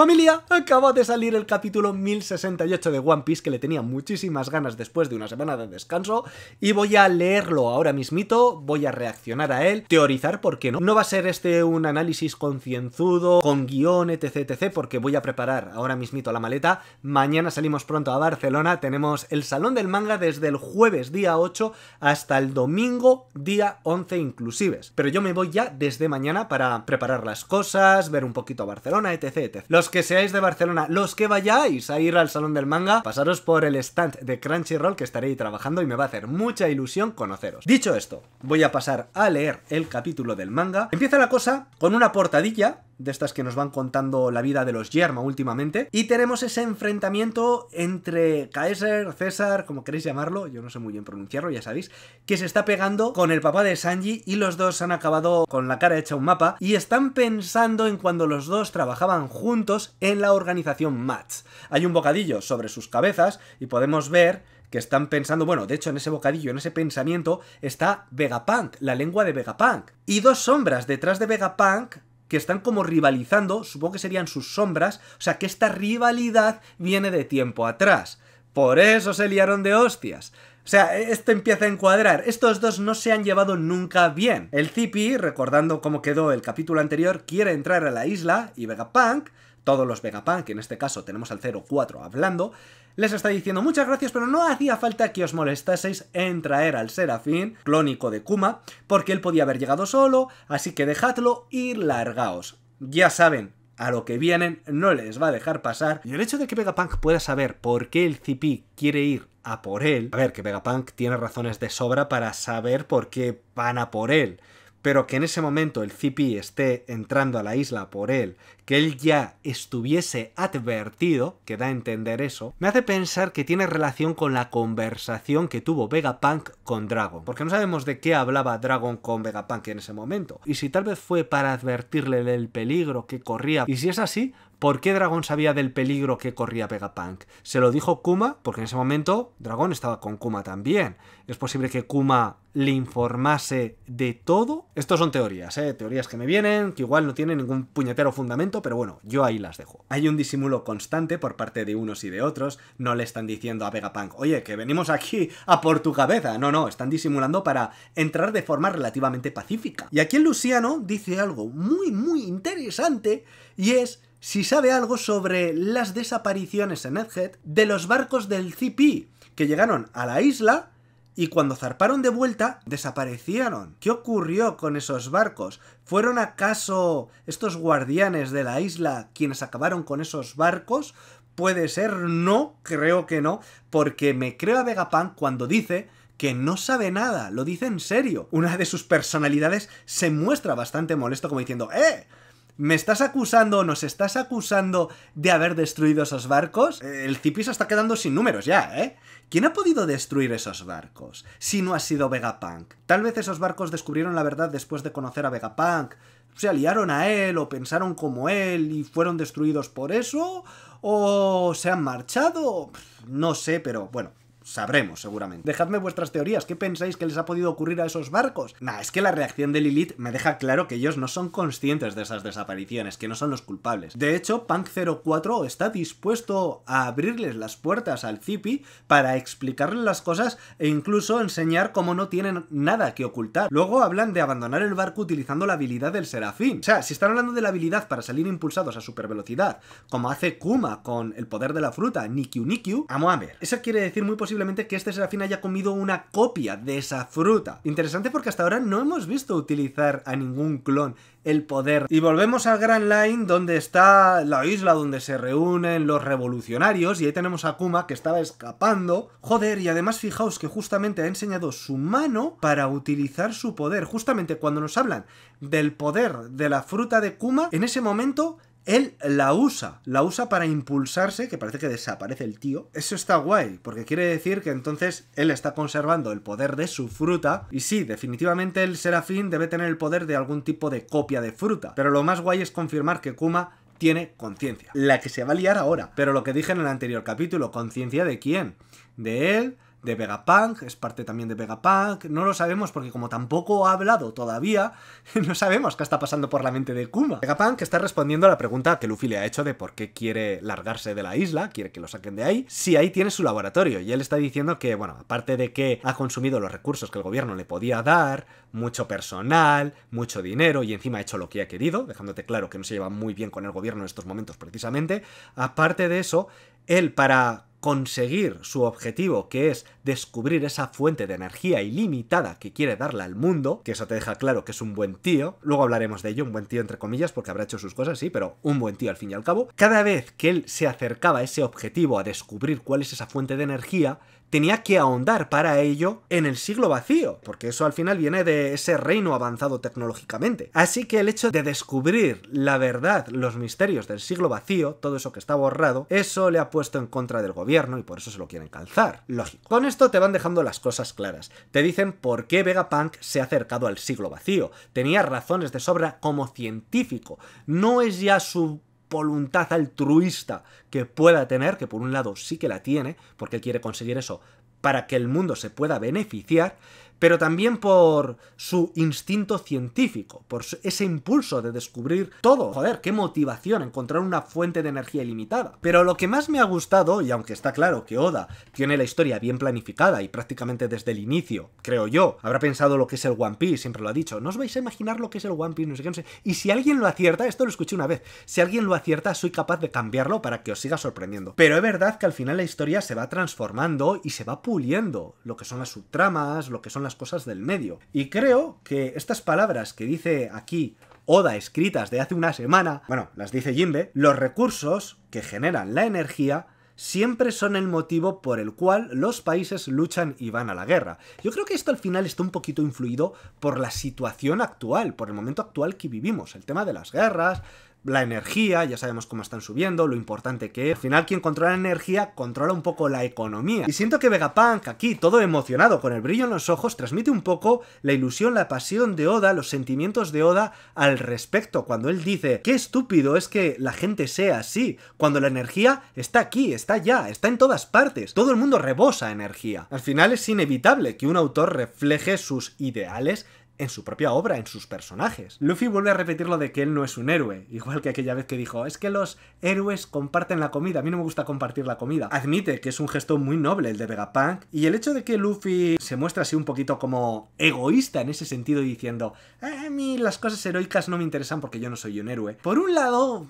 Familia, acaba de salir el capítulo 1068 de One Piece que le tenía muchísimas ganas después de una semana de descanso y voy a leerlo ahora mismito, voy a reaccionar a él, teorizar por qué no. No va a ser este un análisis concienzudo, con guión, etc, etc, porque voy a preparar ahora mismito la maleta. Mañana salimos pronto a Barcelona, tenemos el Salón del Manga desde el jueves día 8 hasta el domingo día 11 inclusives. Pero yo me voy ya desde mañana para preparar las cosas, ver un poquito a Barcelona, etc, etc que seáis de Barcelona, los que vayáis a ir al Salón del Manga, pasaros por el stand de Crunchyroll que estaré trabajando y me va a hacer mucha ilusión conoceros. Dicho esto, voy a pasar a leer el capítulo del manga. Empieza la cosa con una portadilla de estas que nos van contando la vida de los Yerma últimamente. Y tenemos ese enfrentamiento entre Kaiser, César, como queréis llamarlo, yo no sé muy bien pronunciarlo, ya sabéis, que se está pegando con el papá de Sanji y los dos han acabado con la cara hecha un mapa y están pensando en cuando los dos trabajaban juntos en la organización MATS. Hay un bocadillo sobre sus cabezas y podemos ver que están pensando, bueno, de hecho en ese bocadillo, en ese pensamiento, está Vegapunk, la lengua de Vegapunk. Y dos sombras detrás de Vegapunk que están como rivalizando, supongo que serían sus sombras, o sea que esta rivalidad viene de tiempo atrás. Por eso se liaron de hostias. O sea, e-, esto empieza a encuadrar. Estos dos no se han llevado nunca bien. El Zippy, recordando cómo quedó el capítulo anterior, quiere entrar a la isla y Vegapunk, todos los Vegapunk, en este caso tenemos al 04 hablando, les está diciendo muchas gracias, pero no hacía falta que os molestaseis en traer al Serafín, clónico de Kuma, porque él podía haber llegado solo, así que dejadlo y largaos. Ya saben, a lo que vienen no les va a dejar pasar. Y el hecho de que Vegapunk pueda saber por qué el CP quiere ir a por él... A ver, que Vegapunk tiene razones de sobra para saber por qué van a por él pero que en ese momento el CP esté entrando a la isla por él, que él ya estuviese advertido, que da a entender eso, me hace pensar que tiene relación con la conversación que tuvo Vegapunk con Dragon, porque no sabemos de qué hablaba Dragon con Vegapunk en ese momento, y si tal vez fue para advertirle del peligro que corría, y si es así, ¿Por qué Dragón sabía del peligro que corría Vegapunk? Se lo dijo Kuma, porque en ese momento Dragón estaba con Kuma también. Es posible que Kuma le informase de todo. Estos son teorías, ¿eh? teorías que me vienen, que igual no tienen ningún puñetero fundamento, pero bueno, yo ahí las dejo. Hay un disimulo constante por parte de unos y de otros. No le están diciendo a Vegapunk, oye, que venimos aquí a por tu cabeza. No, no, están disimulando para entrar de forma relativamente pacífica. Y aquí el Luciano dice algo muy, muy interesante y es si sabe algo sobre las desapariciones en Edgehead de los barcos del CP que llegaron a la isla y cuando zarparon de vuelta desaparecieron. ¿Qué ocurrió con esos barcos? ¿Fueron acaso estos guardianes de la isla quienes acabaron con esos barcos? Puede ser, no, creo que no, porque me creo a Vegapunk cuando dice que no sabe nada, lo dice en serio. Una de sus personalidades se muestra bastante molesto como diciendo, ¡eh! ¿Me estás acusando o nos estás acusando de haber destruido esos barcos? El Cipis está quedando sin números ya, ¿eh? ¿Quién ha podido destruir esos barcos si no ha sido Vegapunk? Tal vez esos barcos descubrieron la verdad después de conocer a Vegapunk, se aliaron a él o pensaron como él y fueron destruidos por eso, o se han marchado, no sé, pero bueno, sabremos seguramente. Dejadme vuestras teorías, ¿qué pensáis que les ha podido ocurrir a esos barcos? Nah, es que la reacción de Lilith me deja claro que ellos no son conscientes de esas desapariciones, que no son los culpables. De hecho, Punk 04 está dispuesto a abrirles las puertas al Zippy para explicarles las cosas e incluso enseñar cómo no tienen nada que ocultar. Luego hablan de abandonar el barco utilizando la habilidad del Serafín. O sea, si están hablando de la habilidad para salir impulsados a velocidad, como hace Kuma con el poder de la fruta, Nikyu Nikyu, amo a ver. Eso quiere decir muy posible que este serafín haya comido una copia de esa fruta. Interesante porque hasta ahora no hemos visto utilizar a ningún clon el poder. Y volvemos al Grand Line, donde está la isla donde se reúnen los revolucionarios, y ahí tenemos a Kuma que estaba escapando. Joder, y además fijaos que justamente ha enseñado su mano para utilizar su poder. Justamente cuando nos hablan del poder de la fruta de Kuma, en ese momento él la usa, la usa para impulsarse, que parece que desaparece el tío. Eso está guay, porque quiere decir que entonces él está conservando el poder de su fruta. Y sí, definitivamente el serafín debe tener el poder de algún tipo de copia de fruta. Pero lo más guay es confirmar que Kuma tiene conciencia. La que se va a liar ahora. Pero lo que dije en el anterior capítulo, conciencia de quién? De él, de Vegapunk, es parte también de Vegapunk, no lo sabemos porque como tampoco ha hablado todavía, no sabemos qué está pasando por la mente de Kuma. Vegapunk está respondiendo a la pregunta que Luffy le ha hecho de por qué quiere largarse de la isla, quiere que lo saquen de ahí, si ahí tiene su laboratorio, y él está diciendo que, bueno, aparte de que ha consumido los recursos que el gobierno le podía dar, mucho personal, mucho dinero, y encima ha hecho lo que ha querido, dejándote claro que no se lleva muy bien con el gobierno en estos momentos precisamente, aparte de eso, él para conseguir su objetivo, que es descubrir esa fuente de energía ilimitada que quiere darle al mundo, que eso te deja claro que es un buen tío, luego hablaremos de ello, un buen tío entre comillas, porque habrá hecho sus cosas, sí, pero un buen tío al fin y al cabo, cada vez que él se acercaba a ese objetivo, a descubrir cuál es esa fuente de energía, tenía que ahondar para ello en el siglo vacío, porque eso al final viene de ese reino avanzado tecnológicamente. Así que el hecho de descubrir la verdad, los misterios del siglo vacío, todo eso que está borrado, eso le ha puesto en contra del gobierno y por eso se lo quieren calzar. Lógico. Con esto te van dejando las cosas claras. Te dicen por qué Vegapunk se ha acercado al siglo vacío. Tenía razones de sobra como científico. No es ya su voluntad altruista que pueda tener, que por un lado sí que la tiene, porque él quiere conseguir eso para que el mundo se pueda beneficiar, pero también por su instinto científico, por ese impulso de descubrir todo. Joder, qué motivación encontrar una fuente de energía ilimitada. Pero lo que más me ha gustado, y aunque está claro que Oda tiene la historia bien planificada y prácticamente desde el inicio, creo yo, habrá pensado lo que es el One Piece, siempre lo ha dicho, no os vais a imaginar lo que es el One Piece, no sé qué, no sé. Y si alguien lo acierta, esto lo escuché una vez, si alguien lo acierta, soy capaz de cambiarlo para que os siga sorprendiendo. Pero es verdad que al final la historia se va transformando y se va puliendo lo que son las subtramas, lo que son las cosas del medio. Y creo que estas palabras que dice aquí Oda escritas de hace una semana, bueno, las dice Jimbe, los recursos que generan la energía siempre son el motivo por el cual los países luchan y van a la guerra. Yo creo que esto al final está un poquito influido por la situación actual, por el momento actual que vivimos, el tema de las guerras, la energía, ya sabemos cómo están subiendo, lo importante que es. Al final, quien controla la energía controla un poco la economía. Y siento que Vegapunk, aquí, todo emocionado, con el brillo en los ojos, transmite un poco la ilusión, la pasión de Oda, los sentimientos de Oda al respecto, cuando él dice, qué estúpido es que la gente sea así, cuando la energía está aquí, está allá, está en todas partes, todo el mundo rebosa energía. Al final es inevitable que un autor refleje sus ideales en su propia obra, en sus personajes. Luffy vuelve a repetir lo de que él no es un héroe, igual que aquella vez que dijo, es que los héroes comparten la comida, a mí no me gusta compartir la comida. Admite que es un gesto muy noble el de Vegapunk, y el hecho de que Luffy se muestra así un poquito como egoísta en ese sentido diciendo, a mí las cosas heroicas no me interesan porque yo no soy un héroe. Por un lado...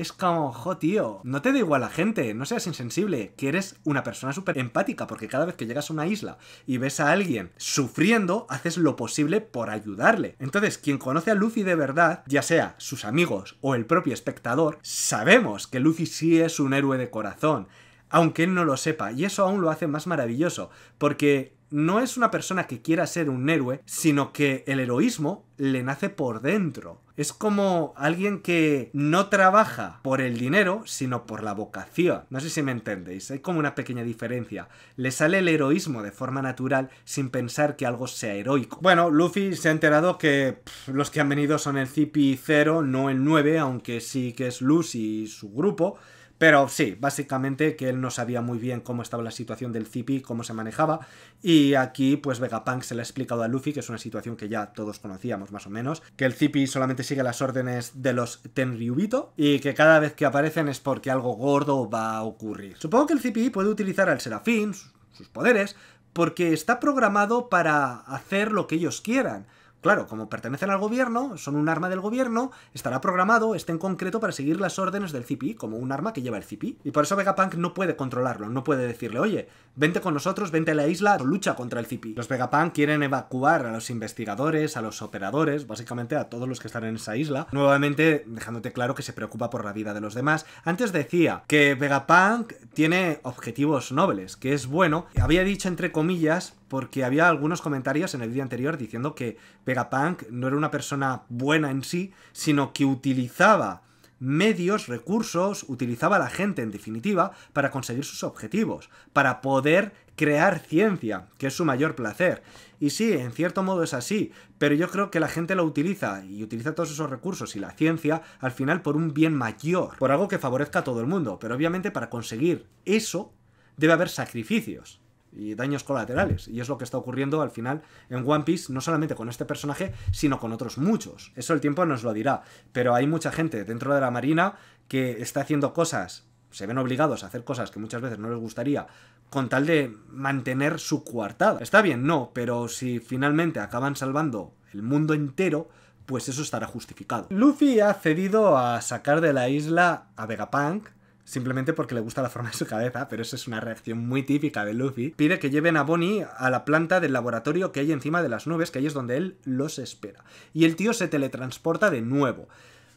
Es como, jo, tío, no te da igual a la gente, no seas insensible, que eres una persona súper empática, porque cada vez que llegas a una isla y ves a alguien sufriendo, haces lo posible por ayudarle. Entonces, quien conoce a Luffy de verdad, ya sea sus amigos o el propio espectador, sabemos que Luffy sí es un héroe de corazón, aunque él no lo sepa, y eso aún lo hace más maravilloso, porque no es una persona que quiera ser un héroe, sino que el heroísmo le nace por dentro. Es como alguien que no trabaja por el dinero, sino por la vocación. No sé si me entendéis, hay como una pequeña diferencia. Le sale el heroísmo de forma natural sin pensar que algo sea heroico. Bueno, Luffy se ha enterado que los que han venido son el cp 0, no el 9, aunque sí que es Lucy y su grupo. Pero sí, básicamente que él no sabía muy bien cómo estaba la situación del CP, cómo se manejaba. Y aquí, pues Vegapunk se le ha explicado a Luffy, que es una situación que ya todos conocíamos más o menos, que el CP solamente sigue las órdenes de los Tenryubito y que cada vez que aparecen es porque algo gordo va a ocurrir. Supongo que el CP puede utilizar al Serafín, sus poderes, porque está programado para hacer lo que ellos quieran. Claro, como pertenecen al gobierno, son un arma del gobierno, estará programado está en concreto para seguir las órdenes del CPI, como un arma que lleva el CPI. Y por eso Vegapunk no puede controlarlo, no puede decirle, oye, vente con nosotros, vente a la isla, lucha contra el CPI. Los Vegapunk quieren evacuar a los investigadores, a los operadores, básicamente a todos los que están en esa isla, nuevamente dejándote claro que se preocupa por la vida de los demás. Antes decía que Vegapunk tiene objetivos nobles, que es bueno, había dicho entre comillas porque había algunos comentarios en el vídeo anterior diciendo que Vegapunk no era una persona buena en sí, sino que utilizaba medios, recursos, utilizaba a la gente en definitiva para conseguir sus objetivos, para poder crear ciencia, que es su mayor placer. Y sí, en cierto modo es así, pero yo creo que la gente lo utiliza y utiliza todos esos recursos y la ciencia al final por un bien mayor, por algo que favorezca a todo el mundo, pero obviamente para conseguir eso debe haber sacrificios y daños colaterales. Y es lo que está ocurriendo al final en One Piece, no solamente con este personaje, sino con otros muchos. Eso el tiempo nos lo dirá. Pero hay mucha gente dentro de la Marina que está haciendo cosas, se ven obligados a hacer cosas que muchas veces no les gustaría, con tal de mantener su coartada. Está bien, no, pero si finalmente acaban salvando el mundo entero, pues eso estará justificado. Luffy ha cedido a sacar de la isla a Vegapunk, simplemente porque le gusta la forma de su cabeza, pero eso es una reacción muy típica de Luffy, pide que lleven a Bonnie a la planta del laboratorio que hay encima de las nubes, que ahí es donde él los espera. Y el tío se teletransporta de nuevo.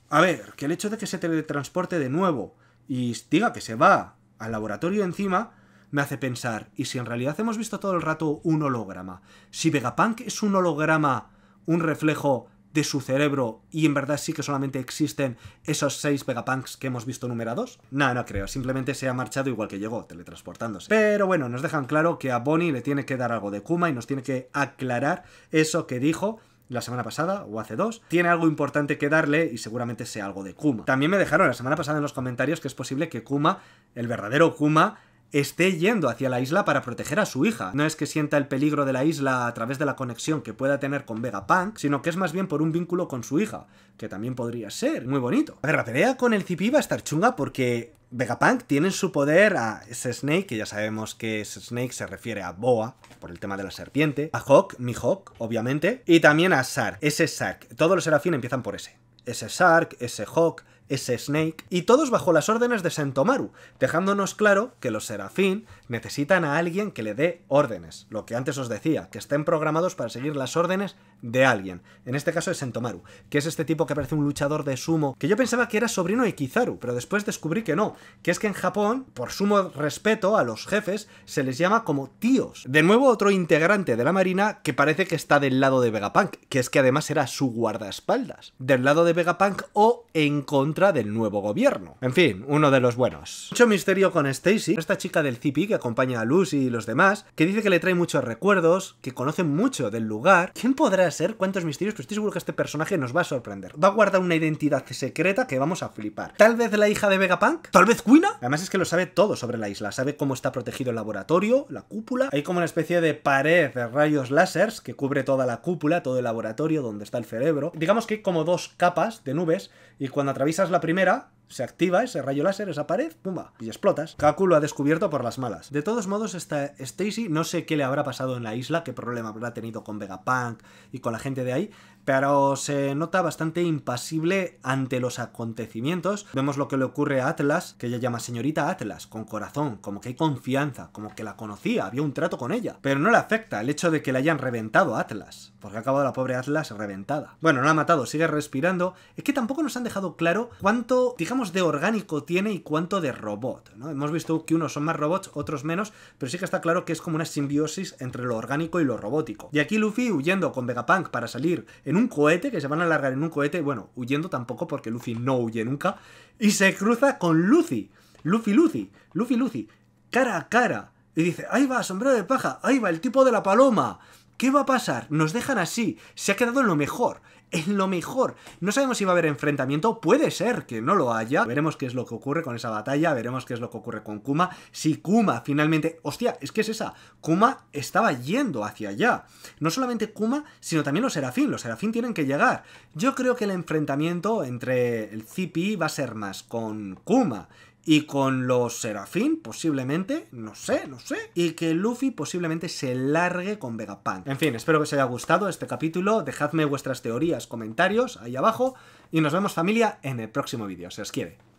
A ver, que el hecho de que se teletransporte de nuevo y diga que se va al laboratorio encima, me hace pensar, ¿y si en realidad hemos visto todo el rato un holograma? Si Vegapunk es un holograma, un reflejo de su cerebro y en verdad sí que solamente existen esos seis Vegapunks que hemos visto numerados? No, no creo, simplemente se ha marchado igual que llegó, teletransportándose. Pero bueno, nos dejan claro que a Bonnie le tiene que dar algo de Kuma y nos tiene que aclarar eso que dijo la semana pasada o hace dos, tiene algo importante que darle y seguramente sea algo de Kuma. También me dejaron la semana pasada en los comentarios que es posible que Kuma, el verdadero Kuma, esté yendo hacia la isla para proteger a su hija. No es que sienta el peligro de la isla a través de la conexión que pueda tener con Vegapunk, sino que es más bien por un vínculo con su hija, que también podría ser muy bonito. A ver, la pelea con el Zipi va a estar chunga porque Vegapunk tiene en su poder a ese Snake, que ya sabemos que Snake se refiere a Boa, por el tema de la serpiente, a Hawk, mi Hawk, obviamente, y también a Sark, ese Sark. Todos los serafines empiezan por ese. Ese Sark, ese Hawk, ese Snake, y todos bajo las órdenes de Sentomaru, dejándonos claro que los Serafín necesitan a alguien que le dé órdenes, lo que antes os decía, que estén programados para seguir las órdenes de alguien, en este caso es Sentomaru, que es este tipo que parece un luchador de sumo, que yo pensaba que era sobrino de Kizaru, pero después descubrí que no, que es que en Japón, por sumo respeto a los jefes, se les llama como tíos. De nuevo otro integrante de la Marina que parece que está del lado de Vegapunk, que es que además era su guardaespaldas, del lado de Vegapunk o en contra del nuevo gobierno. En fin, uno de los buenos. Mucho misterio con Stacy, esta chica del CP que acompaña a Luz y los demás, que dice que le trae muchos recuerdos, que conoce mucho del lugar. ¿Quién podrá ser? ¿Cuántos misterios? Pero estoy seguro que este personaje nos va a sorprender. Va a guardar una identidad secreta que vamos a flipar. Tal vez la hija de Vegapunk, tal vez Quina. Además es que lo sabe todo sobre la isla, sabe cómo está protegido el laboratorio, la cúpula. Hay como una especie de pared de rayos lásers que cubre toda la cúpula, todo el laboratorio donde está el cerebro. Digamos que hay como dos capas de nubes y cuando atraviesa es la primera, se activa ese rayo láser, esa pared, ¡pumba! Y explotas. Kaku lo ha descubierto por las malas. De todos modos, esta Stacy, no sé qué le habrá pasado en la isla, qué problema habrá tenido con Vegapunk y con la gente de ahí, pero se nota bastante impasible ante los acontecimientos. Vemos lo que le ocurre a Atlas, que ella llama señorita Atlas, con corazón, como que hay confianza, como que la conocía, había un trato con ella. Pero no le afecta el hecho de que le hayan reventado a Atlas, porque ha acabado la pobre Atlas reventada. Bueno, no la ha matado, sigue respirando. Es que tampoco nos han dejado claro cuánto, de orgánico tiene y cuánto de robot. ¿no? Hemos visto que unos son más robots, otros menos, pero sí que está claro que es como una simbiosis entre lo orgánico y lo robótico. Y aquí Luffy huyendo con Vegapunk para salir en un cohete, que se van a largar en un cohete, bueno, huyendo tampoco porque Luffy no huye nunca, y se cruza con Luffy. Luffy, Luffy, Luffy, Luffy, cara a cara. Y dice, ahí va, sombrero de paja, ahí va el tipo de la paloma. ¿Qué va a pasar? Nos dejan así. Se ha quedado en lo mejor. En lo mejor. No sabemos si va a haber enfrentamiento. Puede ser que no lo haya. Veremos qué es lo que ocurre con esa batalla. Veremos qué es lo que ocurre con Kuma. Si Kuma finalmente... Hostia, es que es esa. Kuma estaba yendo hacia allá. No solamente Kuma, sino también los Serafín. Los Serafín tienen que llegar. Yo creo que el enfrentamiento entre el Zipi va a ser más con Kuma y con los Serafín, posiblemente, no sé, no sé, y que Luffy posiblemente se largue con Vegapunk. En fin, espero que os haya gustado este capítulo, dejadme vuestras teorías, comentarios ahí abajo, y nos vemos familia en el próximo vídeo, se os quiere.